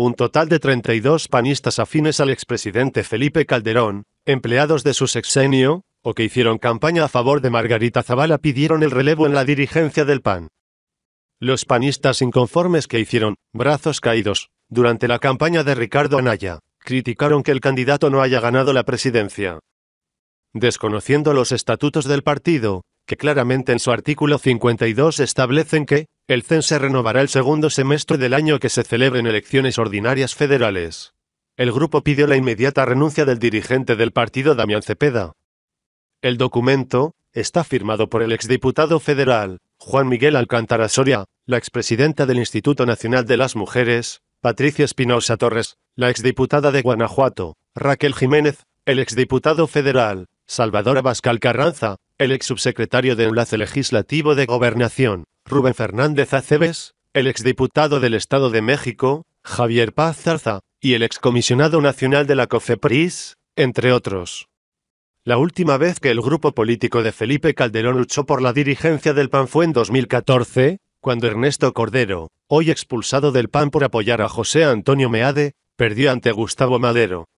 Un total de 32 panistas afines al expresidente Felipe Calderón, empleados de su sexenio, o que hicieron campaña a favor de Margarita Zavala pidieron el relevo en la dirigencia del PAN. Los panistas inconformes que hicieron, brazos caídos, durante la campaña de Ricardo Anaya, criticaron que el candidato no haya ganado la presidencia. Desconociendo los estatutos del partido, que claramente en su artículo 52 establecen que, el CEN se renovará el segundo semestre del año que se celebren elecciones ordinarias federales. El grupo pidió la inmediata renuncia del dirigente del partido Damián Cepeda. El documento está firmado por el exdiputado federal, Juan Miguel Alcántara Soria, la expresidenta del Instituto Nacional de las Mujeres, Patricia Espinosa Torres, la exdiputada de Guanajuato, Raquel Jiménez, el exdiputado federal, Salvador Abascal Carranza, el ex subsecretario de Enlace Legislativo de Gobernación, Rubén Fernández Aceves, el exdiputado del Estado de México, Javier Paz Zarza, y el excomisionado nacional de la COFEPRIS, entre otros. La última vez que el grupo político de Felipe Calderón luchó por la dirigencia del PAN fue en 2014, cuando Ernesto Cordero, hoy expulsado del PAN por apoyar a José Antonio Meade, perdió ante Gustavo Madero.